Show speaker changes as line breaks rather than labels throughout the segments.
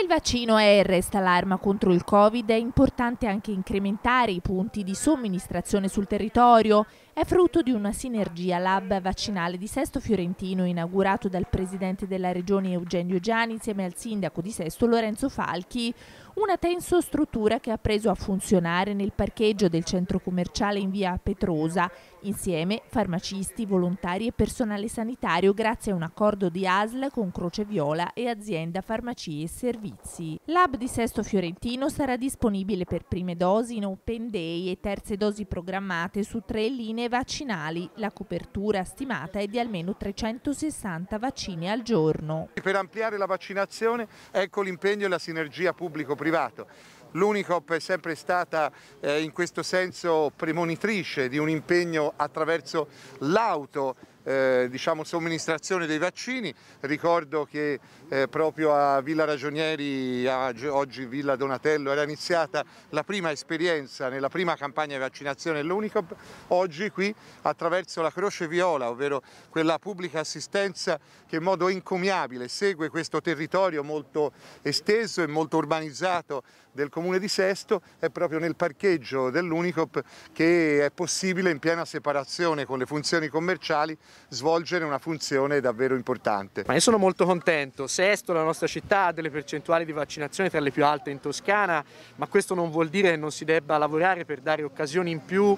il vaccino è e resta l'arma contro il Covid, è importante anche incrementare i punti di somministrazione sul territorio. È frutto di una sinergia lab vaccinale di Sesto Fiorentino inaugurato dal presidente della regione Eugenio Gianni insieme al sindaco di Sesto Lorenzo Falchi, una tenso struttura che ha preso a funzionare nel parcheggio del centro commerciale in via Petrosa, insieme farmacisti, volontari e personale sanitario grazie a un accordo di ASL con Croce Viola e azienda farmacie e servizi servizi. L'hub di Sesto Fiorentino sarà disponibile per prime dosi in open day e terze dosi programmate su tre linee vaccinali. La copertura stimata è di almeno 360 vaccini al giorno.
Per ampliare la vaccinazione ecco l'impegno e la sinergia pubblico-privato. L'Unicop è sempre stata eh, in questo senso premonitrice di un impegno attraverso l'auto eh, diciamo, somministrazione dei vaccini. Ricordo che eh, proprio a Villa Ragionieri, a, oggi Villa Donatello, era iniziata la prima esperienza nella prima campagna di vaccinazione dell'Unicop. Oggi qui attraverso la Croce Viola, ovvero quella pubblica assistenza che in modo incomiabile segue questo territorio molto esteso e molto urbanizzato del comune di Sesto, è proprio nel parcheggio dell'Unicop che è possibile in piena separazione con le funzioni commerciali svolgere una funzione davvero importante.
Ma io sono molto contento, Sesto la nostra città ha delle percentuali di vaccinazione tra le più alte in Toscana, ma questo non vuol dire che non si debba lavorare per dare occasioni in più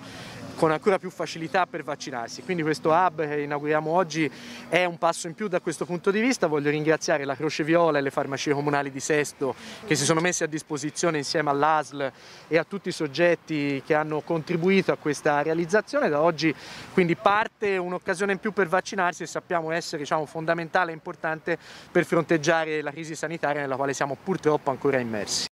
con ancora più facilità per vaccinarsi. Quindi questo hub che inauguriamo oggi è un passo in più da questo punto di vista. Voglio ringraziare la Croce Viola e le farmacie comunali di Sesto che si sono messe a disposizione insieme all'ASL e a tutti i soggetti che hanno contribuito a questa realizzazione. Da oggi quindi parte un'occasione in più per vaccinarsi e sappiamo essere diciamo, fondamentale e importante per fronteggiare la crisi sanitaria nella quale siamo purtroppo ancora immersi.